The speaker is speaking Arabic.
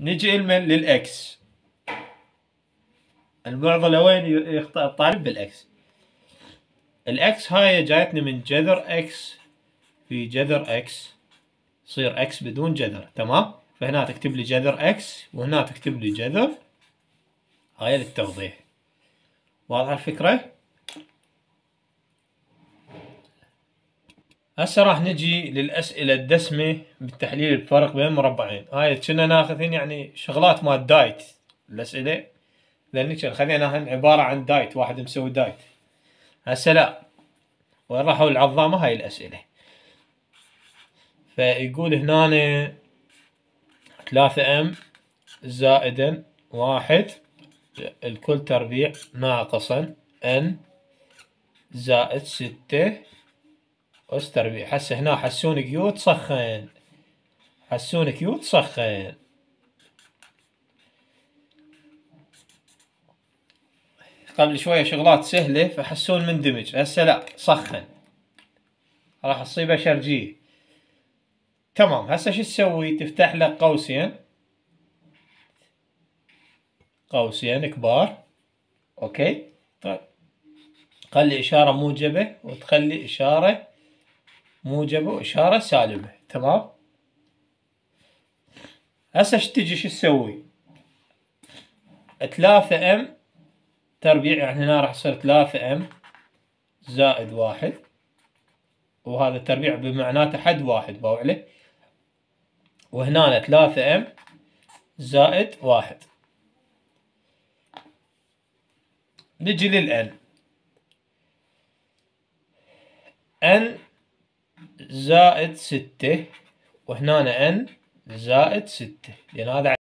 نجي لمن للاكس المعضلة وين يخطأ الطالب بالاكس الاكس هاي جايتنا من جذر اكس في جذر اكس يصير اكس بدون جذر تمام فهنا تكتب لي جذر اكس وهنا تكتب لي جذر هاي للتوضيح واضحة الفكرة؟ هسه راح نجي للاسئله الدسمه بالتحليل الفرق بين مربعين هاي كنا ناخذين يعني شغلات مال دايت الاسئله لان كنا خليناها عباره عن دايت واحد مسوي دايت هسه لا وين راحوا العظامه هاي الاسئله فيقول هنا ثلاثة ام زائدا واحد الكل تربيع ناقصا ان زائد ستة استر بي حس هنا حسون كيوت سخن حسون كيوت سخن قبل شوية شغلات سهلة فحسون مندمج هسه لا سخن راح تصيبه شرجية تمام هسه شو تسوي تفتح لك قوسين قوسين كبار اوكي طيب خلي اشارة موجبة وتخلي اشارة موجبة وإشارة سالبة تمام هسه ايش تجي شو تسوي؟ 3 ام تربيع يعني هنا راح يصير 3 ام زائد واحد وهذا التربيع بمعناته حد واحد باو عليه وهنا 3 ام زائد واحد نجي للان ان زائد ستة وهنا n زائد ستة لأن يعني هذا